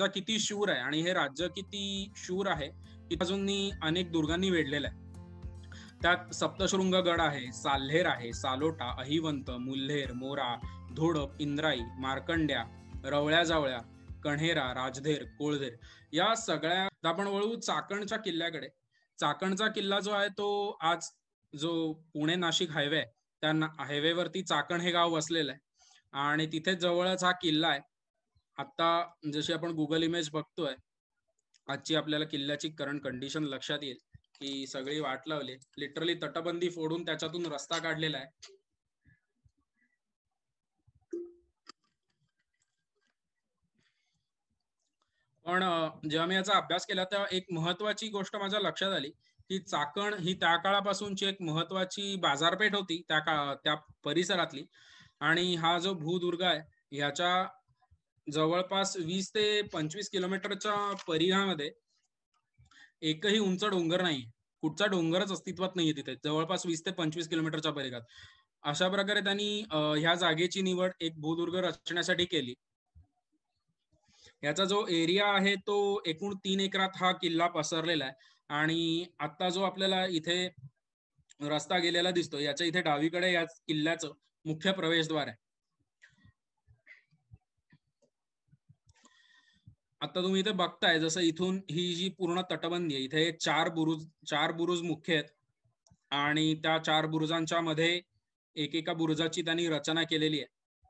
राजा किती शूर आहे आणि हे राज्य किती शूर आहे की अनेक दुर्गांनी वेढलेलं आहे त्यात सप्तशृंग गड आहे साल्हेर आहे सालोटा अहिवंत मुल्हेर मोरा धोडप इंद्राई मार्कंड्या रवळ्या जावळ्या कण्हेरा राजधेर कोळधेर या सगळ्या आपण वळू चाकणच्या किल्ल्याकडे चाकणचा किल्ला जो आहे तो आज जो पुणे नाशिक हायवे त्या हायवेवरती चाकण हे गाव वसलेलं आहे आणि तिथे जवळच हा किल्ला आहे आता जशी आपण गुगल इमेज बघतोय आजची आपल्याला किल्ल्याची करंट कंडिशन लक्षात येईल की सगळी वाट लावली लिटरली तटबंदी फोडून त्याच्यातून रस्ता काढलेला आहे पण जेव्हा मी याचा अभ्यास केला तेव्हा एक महत्वाची गोष्ट माझ्या लक्षात आली की चाकण ही त्या काळापासूनची एक महत्वाची बाजारपेठ होती त्या का त्या परिसरातली आणि हा जो भूदुर्ग आहे ह्याच्या जवळपास वीस ते पंचवीस किलोमीटरच्या परिघामध्ये एकही उंच डोंगर नाही कुठचा डोंगरच अस्तित्वात नाहीये तिथे जवळपास वीस ते पंचवीस किलोमीटरच्या परिघात अशा प्रकारे त्यांनी ह्या जागेची निवड एक भूदुर्ग रचण्यासाठी केली याचा जो एरिया आहे तो एकूण तीन एकरात हा किल्ला पसरलेला आहे आणि आता जो आपल्याला इथे रस्ता गेलेला दिसतो याच्या इथे डावीकडे या किल्ल्याचं मुख्य प्रवेशद्वार आहे आता तुम्ही इथे बघताय जसं इथून ही जी पूर्ण तटबंदी आहे इथे चार बुरुज चार बुरुज मुख्य आहेत आणि त्या चार बुरुजांच्या मध्ये एकेका बुरुजाची त्यांनी रचना केलेली आहे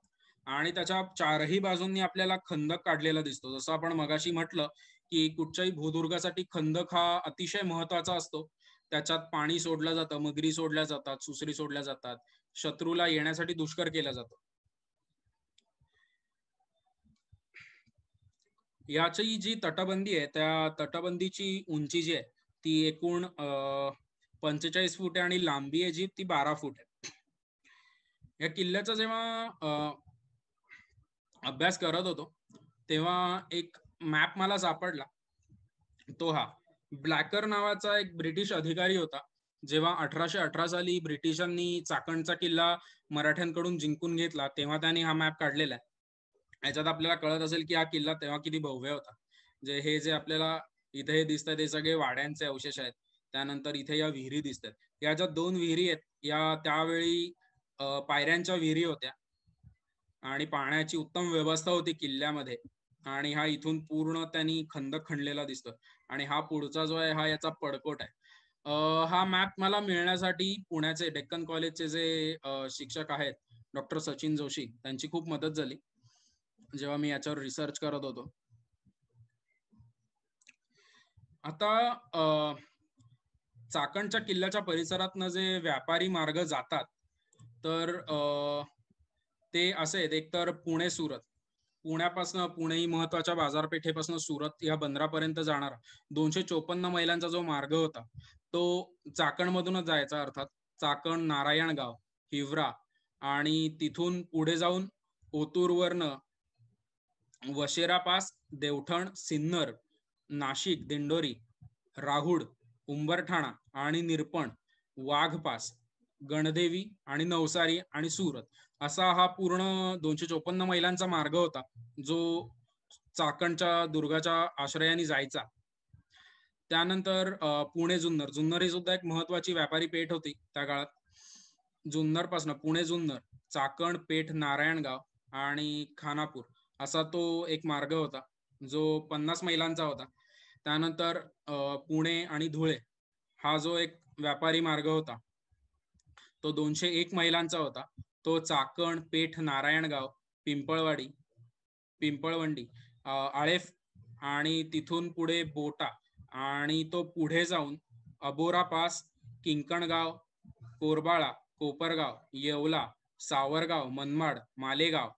आणि त्याच्या चारही बाजूंनी आपल्याला खंदक काढलेला दिसतो जसं आपण मगाशी म्हटलं की कुठच्याही भूदुर्गासाठी खंदक हा अतिशय महत्वाचा असतो त्याच्यात पाणी सोडलं जातं मगरी सोडल्या जातात सुसरी सोडल्या जातात शत्रूला येण्यासाठी दुष्कर केला जातो याची जी तटबंदी आहे त्या तटबंदीची उंची जी आहे ती एकूण पंचेचाळीस फूट आहे आणि लांबी आहे जी ती बारा फूट आहे या किल्ल्याचा जेव्हा अभ्यास करत होतो तेव्हा एक मॅप मला सापडला तो हा ब्लॅकर नावाचा एक ब्रिटिश अधिकारी होता जेव्हा अठराशे अठरा साली ब्रिटिशांनी चाकणचा किल्ला मराठ्यांकडून जिंकून घेतला तेव्हा त्यांनी हा मॅप काढलेला आहे याच्यात आपल्याला कळत असेल की हा किल्ला तेव्हा किती भव्य होता जे हे जे आपल्याला इथे हे दिसतात हे सगळे वाड्यांचे अवशेष आहेत त्यानंतर इथे या विहिरी दिसतात या ज्या दोन विहिरी आहेत या त्यावेळी पायऱ्यांच्या विहिरी होत्या आणि पाण्याची उत्तम व्यवस्था होती किल्ल्यामध्ये आणि हा इथून पूर्ण त्यांनी खंदक खणलेला दिसतो आणि हा पुढचा जो आहे हा याचा पडकोट आहे हा मॅप मला मिळण्यासाठी पुण्याचे डेक्कन कॉलेजचे जे शिक्षक आहेत डॉक्टर सचिन जोशी त्यांची खूप मदत झाली जेव्हा मी याच्यावर रिसर्च करत होतो आता चाकणच्या किल्ल्याच्या परिसरातन जे व्यापारी मार्ग जातात तर अ, ते असे आहेत एकतर पुणे सुरत पुण्यापासून पुणे ही महत्वाच्या बाजारपेठेपासून सुरत या बंदरापर्यंत जाणारा दोनशे चोपन्न मैलांचा जो मार्ग होता तो चाकणमधूनच जायचा अर्थात चाकण नारायणगाव हिवरा आणि तिथून पुढे जाऊन ओतूरवरनं वशेरा पास देवठण सिन्नर नाशिक दिंडोरी राहुड उंबरठाणा आणि निरपण वाघपास गणदेवी आणि नवसारी आणि सुरत असा हा पूर्ण दोनशे चोपन्न मैलांचा मार्ग होता जो चाकणच्या दुर्गाच्या आश्रयाने जायचा त्यानंतर पुणे जुन्नर जुन्नर ही सुद्धा एक महत्वाची व्यापारी पेठ होती त्या काळात जुन्नर पासन पुणे जुन्नर चाकण पेठ नारायणगाव आणि खानापूर असा तो एक मार्ग होता जो पन्नास मैलांचा होता त्यानंतर पुणे आणि धुळे हा जो एक व्यापारी मार्ग होता तो दोनशे एक मैलांचा होता तो चाकण पेठ नारायणगाव पिंपळवाडी पिंपळवंडी आळेफ आणि तिथून पुढे बोटा आणि तो पुढे जाऊन अबोरा पास किंकणगाव कोरबाळा कोपरगाव येवला सावरगाव मनमाड मालेगाव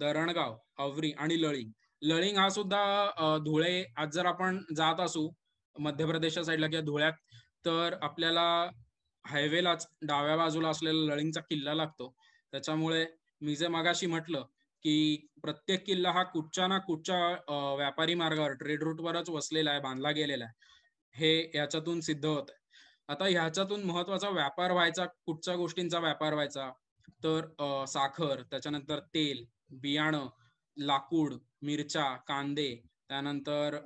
दरणगाव हवरी आणि लळिंग लळिंग हा सुद्धा धुळे आज जर आपण जात असू मध्य प्रदेशच्या साईडला किंवा धुळ्यात तर आपल्याला हायवेलाच डाव्या बाजूला असलेला लळिंगचा किल्ला लागतो त्याच्यामुळे मी जे मगाशी म्हटलं की प्रत्येक किल्ला हा कुठच्या ना कुठच्या व्यापारी मार्गावर ट्रेड रूटवरच वसलेला आहे बांधला गेलेला आहे हे याच्यातून सिद्ध होत आहे आता ह्याच्यातून महत्वाचा व्यापार व्हायचा कुठच्या गोष्टींचा व्यापार व्हायचा तर साखर त्याच्यानंतर तेल बियाणं लाकूड मिरच्या कांदे त्यानंतर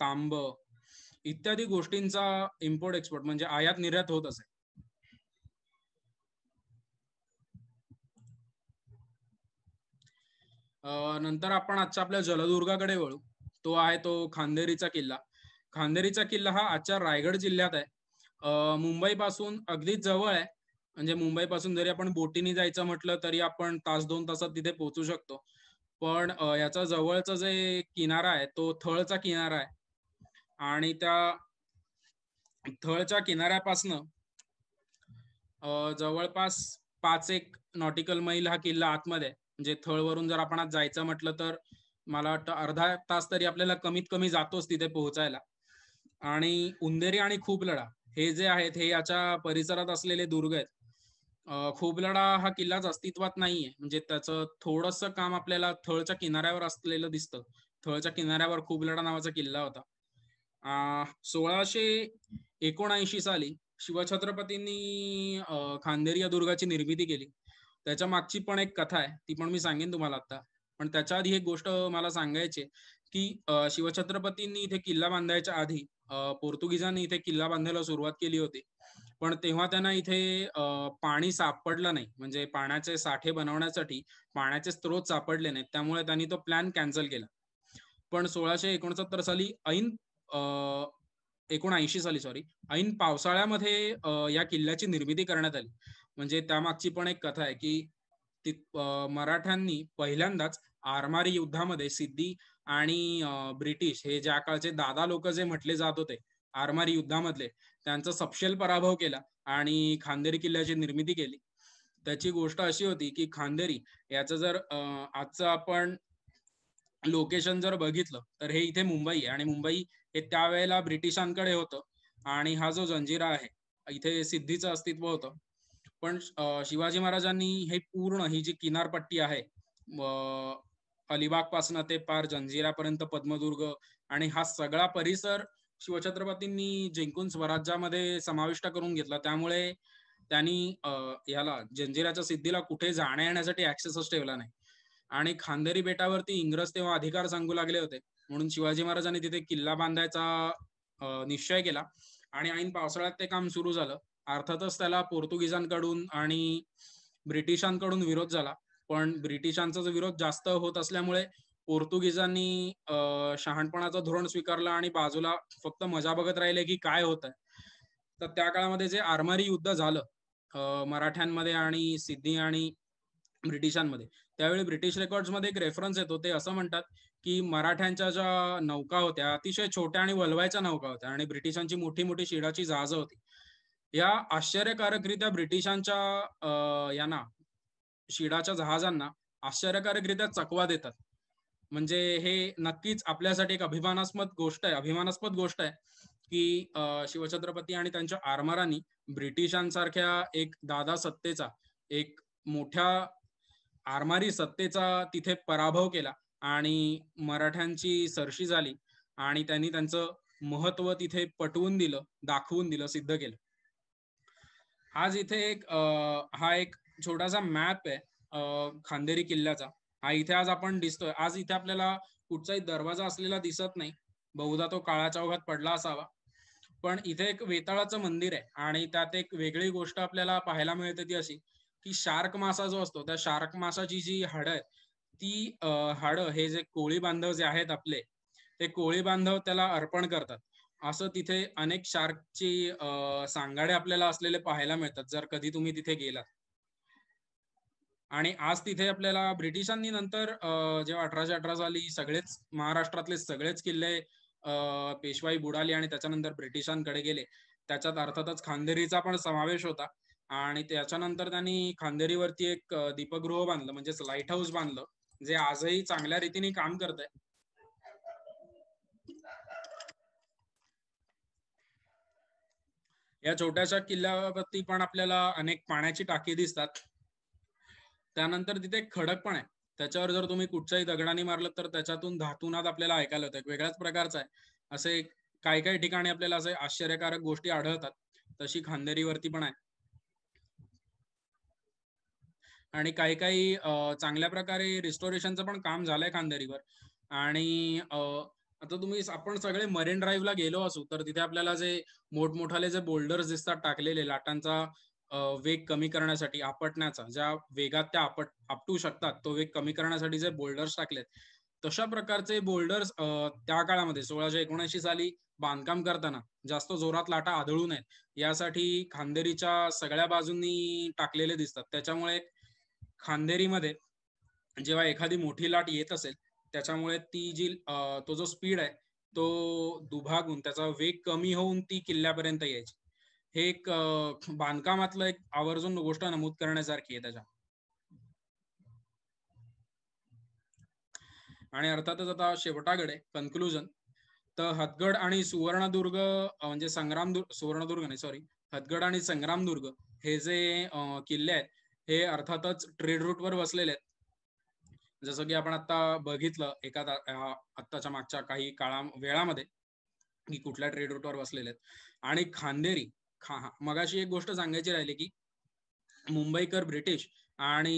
तांब इत्यादी गोष्टींचा इम्पोर्ट एक्सपोर्ट म्हणजे आयात निर्यात होत असे नंतर आपण आजच्या आपल्या जलदुर्गाकडे वळू तो आहे तो खांदेरीचा किल्ला खांदेरीचा किल्ला हा आजच्या रायगड जिल्ह्यात आहे मुंबई पासून अगदी जवळ आहे म्हणजे मुंबई पासून जरी आपण बोटीने जायचं म्हटलं तरी आपण तास दोन तासात तिथे पोहोचू शकतो पण याचा जवळचा जे किनारा आहे तो थळचा किनारा आहे आणि त्या थळच्या किनाऱ्यापासनं जवळपास पाच एक नॉटिकल मैल हा किल्ला आतमध्ये म्हणजे थळवरून जर आपण आज जायचं म्हटलं तर मला वाटतं अर्धा तास तरी आपल्याला कमीत कमी जातोच तिथे पोहोचायला आणि उंदेरी आणि खूप लढा हे जे आहेत हे याच्या परिसरात असलेले दुर्ग आहेत खोबलडा हा किल्लाच अस्तित्वात नाहीये म्हणजे त्याचं थोडस काम आपल्याला थळच्या किनाऱ्यावर असलेलं दिसतं थळच्या किनाऱ्यावर खोबलडा नावाचा किल्ला होता सोळाशे एकोणऐंशी साली शिवछत्रपतींनी खांदेरी या दुर्गाची निर्मिती केली त्याच्या मागची पण एक कथा आहे ती पण मी सांगेन तुम्हाला आता पण त्याच्या आधी एक गोष्ट मला सांगायची की शिवछत्रपतींनी इथे किल्ला बांधायच्या आधी पोर्तुगीजांनी इथे किल्ला बांधायला सुरुवात केली होती पण तेव्हा त्यांना इथे पाणी सापडलं नाही म्हणजे पाण्याचे साठे बनवण्यासाठी पाण्याचे स्त्रोत सापडले नाहीत त्यामुळे त्यांनी तो प्लॅन कॅन्सल केला पण सोळाशे एकोणसत्तर साली ऐन एकोणऐंशी साली सॉरी ऐन पावसाळ्यामध्ये या किल्ल्याची निर्मिती करण्यात आली म्हणजे त्यामागची पण एक कथा आहे की मराठ्यांनी पहिल्यांदाच आरमारी युद्धामध्ये सिद्धी आणि ब्रिटिश हे ज्या काळचे दादा लोक जे म्हटले जात होते आरमारी युद्धामधले त्यांचा सपशेल पराभव केला आणि खांदेरी किल्ल्याची निर्मिती केली त्याची गोष्ट अशी होती की खांदेरी याचं जर आजचं आपण लोकेशन जर बघितलं तर हे इथे मुंबई आहे आणि मुंबई हे त्यावेळेला ब्रिटिशांकडे होतं आणि हा जो जंजिरा आहे इथे सिद्धीचं अस्तित्व होतं पण शिवाजी महाराजांनी हे पूर्ण ही जी किनारपट्टी आहे अलिबाग पासून ते पार जंजिरापर्यंत पद्मदुर्ग आणि हा सगळा परिसर शिवछत्रपतींनी जिंकून स्वराज्यामध्ये समाविष्ट करून घेतला त्यामुळे त्यांनी याला जंजिराच्या सिद्धीला कुठे जाण्या येण्यासाठी ऍक्सेसच ठेवला नाही आणि खांदेरी बेटावरती इंग्रज तेव्हा अधिकार सांगू लागले होते म्हणून शिवाजी महाराजांनी तिथे किल्ला बांधायचा निश्चय केला आणि ऐन पावसाळ्यात ते काम सुरू झालं अर्थातच त्याला पोर्तुगीजांकडून आणि ब्रिटिशांकडून विरोध झाला पण ब्रिटिशांचा विरोध जास्त होत असल्यामुळे पोर्तुगीजांनी शहाणपणाचं धोरण स्वीकारलं आणि बाजूला फक्त मजा बघत राहिले की काय होत आहे तर त्या काळामध्ये जे आरमारी युद्ध झालं मराठ्यांमध्ये आणि सिद्धी आणि ब्रिटिशांमध्ये त्यावेळी ब्रिटिश मध्ये एक रेफरन्स येतो ते असं म्हणतात की मराठ्यांच्या ज्या नौका होत्या अतिशय छोट्या आणि वलवायच्या नौका होत्या आणि ब्रिटिशांची मोठी मोठी शिडाची जहाज होती या आश्चर्यकारकरित्या ब्रिटिशांच्या यांना शिडाच्या जहाजांना आश्चर्यकारकरित्या चकवा देतात म्हणजे हे नक्कीच आपल्यासाठी एक अभिमानास्पद गोष्ट आहे अभिमानास्पद गोष्ट आहे की शिवछत्रपती आणि त्यांच्या आरमारांनी ब्रिटिशांसारख्या एक दादा सत्तेचा एक मोठ्या आरमारी सत्तेचा तिथे पराभव केला आणि मराठ्यांची सरशी झाली आणि त्यांनी त्यांचं महत्व तिथे पटवून दिलं दाखवून दिलं सिद्ध केलं आज इथे एक हा एक छोटासा मॅप आहे खांदेरी किल्ल्याचा हा इथे आज आपण दिसतोय आज इथे आपल्याला कुठचाही दरवाजा असलेला दिसत नाही बहुधा तो काळाच्या ओघात पडला असावा पण इथे एक वेताळाचं मंदिर आहे आणि त्यात एक वेगळी गोष्ट आपल्याला पाहायला मिळते ती अशी की शार्क मासा जो असतो त्या शार्क मासाची जी हाड आहे ती हाड हे जे कोळी बांधव जे आहेत आपले ते कोळी बांधव त्याला अर्पण करतात असं तिथे अनेक शार्कची सांगाडे आपल्याला असलेले पाहायला मिळतात जर कधी तुम्ही तिथे गेलात आणि आज तिथे आपल्याला ब्रिटिशांनी नंतर जेव्हा अठराशे अठरा साली सगळेच महाराष्ट्रातले सगळेच किल्ले पेशवाई बुडाली आणि त्याच्यानंतर ब्रिटिशांकडे गेले त्याच्यात अर्थातच खांदेरीचा पण समावेश होता आणि त्याच्यानंतर त्यांनी खांदेरीवरती एक दीपगृह बांधलं म्हणजेच लाईट हाऊस बांधलं जे आजही चांगल्या रीतीने काम करत आहे या छोट्याशा किल्ल्यावरती पण आपल्याला अनेक पाण्याची टाकी दिसतात त्यानंतर तिथे खडक पण आहे त्याच्यावर जर तुम्ही कुठच्याही दगडाने मारलं तर त्याच्यातून धातुनाद आपल्याला ऐकायला होतं एक वेगळ्याच प्रकारचा आहे असे काही काही ठिकाणी आपल्याला असे आश्चर्यकारक गोष्टी आढळतात तशी खांदेरीवरती पण आहे आणि काही काही चांगल्या प्रकारे रिस्टोरेशनचं पण काम झालंय खांदेरीवर आणि आता तुम्ही आपण सगळे मरीन ड्राईव्हला गेलो असू तर तिथे आपल्याला जे मोठमोठाले जे बोल्डर्स दिसतात टाकलेले लाटांचा वेग कमी करण्यासाठी आपटण्याचा ज्या वेगात त्या आपट आपटू शकतात तो वेग कमी करण्यासाठी जे बोल्डर्स टाकलेत तशा प्रकारचे बोल्डर्स त्या काळामध्ये सोळाशे एकोणऐंशी साली बांधकाम करताना जास्त जोरात लाटा आदळू नयेत यासाठी खांदेरीच्या सगळ्या बाजूंनी टाकलेले दिसतात त्याच्यामुळे खांदेरीमध्ये जेव्हा एखादी मोठी लाट येत असेल त्याच्यामुळे ती जी तो जो स्पीड आहे तो दुभागून त्याचा वेग कमी होऊन ती किल्ल्यापर्यंत यायची हे एक बांधकामातलं एक आवर्जून गोष्ट नमूद करण्यासारखी आहे त्याच्या आणि अर्थातच आता शेवटाकडे कन्क्लुजन तर हदगड आणि सुवर्णदुर्ग म्हणजे संग्राम सुवर्णदुर्ग नाही सॉरी हदगड आणि संग्रामदुर्ग हे जे किल्ले आहेत हे अर्थातच ट्रेड रूटवर बसलेले आहेत जसं की आपण आता बघितलं एका आत्ताच्या मागच्या काही काळा वेळामध्ये की कुठल्या ट्रेड रूटवर बसलेले आहेत आणि खांदेरी खा मगाशी एक गोष्ट सांगायची राहिली की मुंबईकर ब्रिटिश आणि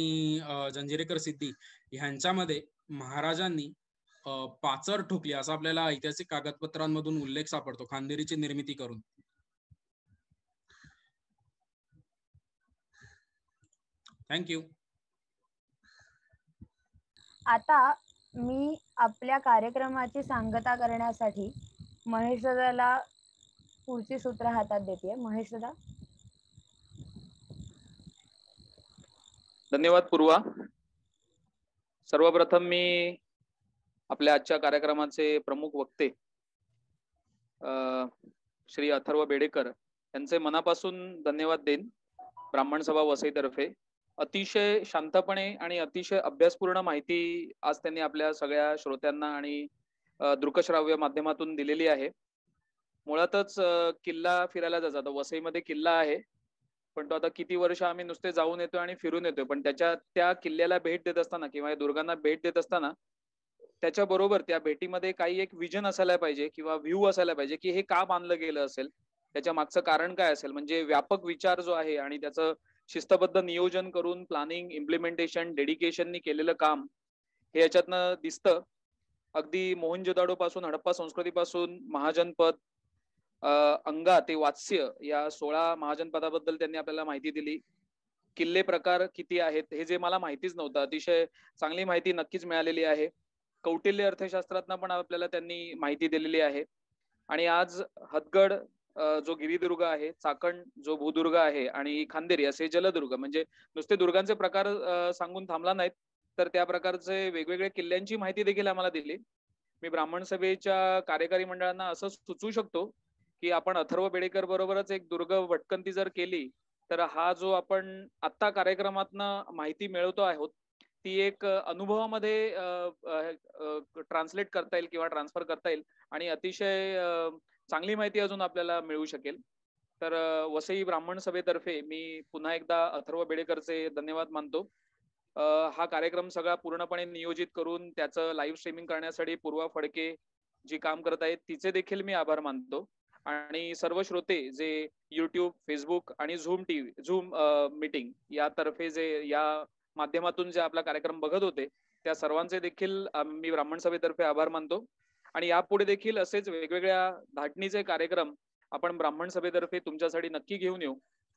जंजिरेकर सिद्धी ह्यांच्यामध्ये महाराजांनी पाचर ठोकली असं आपल्याला ऐतिहासिक कागदपत्रांमधून उल्लेख सापडतो खांदेरीची निर्मिती करून थँक्यू आता मी आपल्या कार्यक्रमाची सांगता करण्यासाठी महेश दादाला पुढची सूत्र हातात देते महेश दादा धन्यवाद पूर्वा सर्वप्रथम मी आपल्या आजच्या कार्यक्रमाचे प्रमुख वक्ते श्री अथर्व बेडेकर यांचे मनापासून धन्यवाद देईन ब्राह्मण सभा वसईतर्फे अतिशय शांतपणे आणि अतिशय अभ्यासपूर्ण माहिती आज त्यांनी आपल्या सगळ्या श्रोत्यांना आणि दृकश्राव्य माध्यमातून दिलेली आहे मुळातच किल्ला फिरायला जायचा आता वसईमध्ये किल्ला आहे पण तो आता किती वर्ष आम्ही नुसते जाऊन येतोय आणि फिरून येतोय पण त्याच्या त्या किल्ल्याला भेट देत असताना किंवा या दुर्गांना भेट देत असताना त्याच्या बरोबर त्या भेटीमध्ये काही एक विजन असायला पाहिजे किंवा व्ह्यू असायला पाहिजे की हे का बांधलं गेलं असेल त्याच्या मागचं कारण काय असेल म्हणजे व्यापक विचार जो आहे आणि त्याचं शिस्तबद्ध नियोजन करून प्लॅनिंग इम्प्लिमेंटेशन डेडिकेशननी केलेलं काम हे याच्यातनं दिसतं अगदी मोहनजोदाडो पासून हडप्पा संस्कृतीपासून महाजनपद अंगा ते वात्स्य या सोळा महाजनपदाबद्दल त्यांनी आपल्याला माहिती दिली किल्ले प्रकार किती आहेत हे जे मला माहितीच नव्हतं अतिशय चांगली माहिती नक्कीच मिळालेली आहे कौटिल्य अर्थशास्त्रातनं पण आपल्याला त्यांनी माहिती दिलेली आहे आणि आज हदगड जो गिरिदुर्ग आहे चाकण जो भूदुर्ग आहे आणि खांदेरी असे जलदुर्ग म्हणजे नुसते दुर्गांचे प्रकार सांगून थांबला नाहीत तर त्या प्रकारचे वेगवेगळ्या किल्ल्यांची माहिती देखील आम्हाला दिली मी ब्राह्मण सभेच्या कार्यकारी मंडळांना असं सुचवू शकतो की आपण अथर्व बेडेकर बरोबरच एक दुर्ग भटकंती जर केली तर हा जो आपण आत्ता कार्यक्रमातनं माहिती मिळवतो आहोत ती एक अनुभवामध्ये ट्रान्सलेट करता येईल किंवा ट्रान्सफर करता येईल आणि अतिशय चांगली माहिती अजून आपल्याला मिळू शकेल तर वसई ब्राह्मण सभेतर्फे मी पुन्हा एकदा अथर्व बेडेकरचे धन्यवाद मानतो हा कार्यक्रम सगळा पूर्णपणे नियोजित करून त्याचं लाईव्ह स्ट्रीमिंग करण्यासाठी पूर्वा फडके जी काम करत आहेत तिचे देखील मी आभार मानतो आणि सर्व श्रोते जे युट्यूब फेसबुक आणि झूम टीव्ही झूम मिटिंग यातर्फे जे या माध्यमातून जे आपला कार्यक्रम बघत होते त्या सर्वांचे देखील मी ब्राह्मण सभेतर्फे आभार मानतो आणि यापुढे देखील असेच वेगवेगळ्या धाटणीचे कार्यक्रम आपण ब्राह्मण सभेतर्फे तुमच्यासाठी नक्की घेऊन येऊ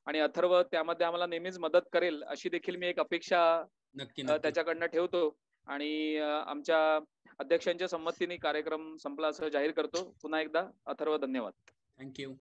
आणि अथर्व त्यामध्ये आम्हाला नेहमीच मदत करेल अशी देखील मी एक अपेक्षा त्याच्याकडनं ठेवतो आणि आमच्या अध्यक्षांच्या संमतीने कार्यक्रम संपला असं जाहीर करतो पुन्हा एकदा अथर्व धन्यवाद थँक्यू